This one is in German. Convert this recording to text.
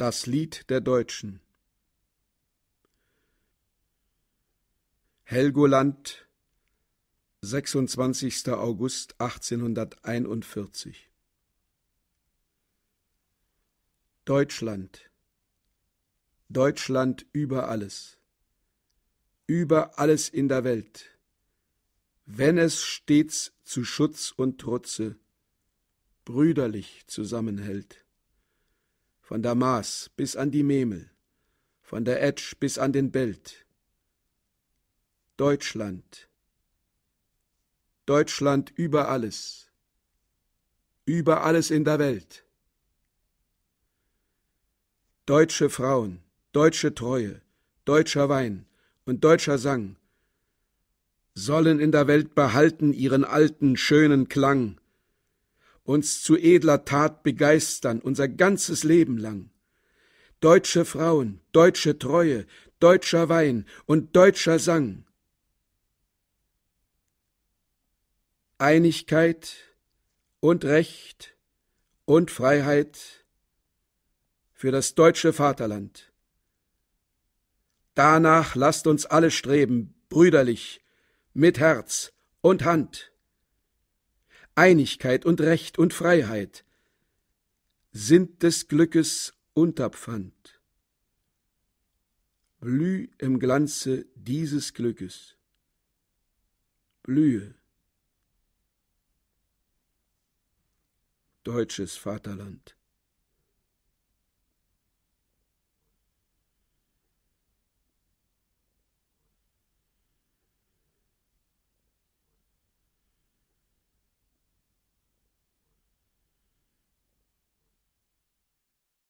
Das Lied der Deutschen Helgoland, 26. August 1841 Deutschland, Deutschland über alles, über alles in der Welt, wenn es stets zu Schutz und Trutze brüderlich zusammenhält von der Maas bis an die Memel, von der Etsch bis an den Belt. Deutschland, Deutschland über alles, über alles in der Welt. Deutsche Frauen, deutsche Treue, deutscher Wein und deutscher Sang sollen in der Welt behalten ihren alten, schönen Klang, uns zu edler Tat begeistern, unser ganzes Leben lang. Deutsche Frauen, deutsche Treue, deutscher Wein und deutscher Sang. Einigkeit und Recht und Freiheit für das deutsche Vaterland. Danach lasst uns alle streben, brüderlich, mit Herz und Hand. Einigkeit und Recht und Freiheit sind des Glückes Unterpfand. Blüh im Glanze dieses Glückes. Blühe. Deutsches Vaterland.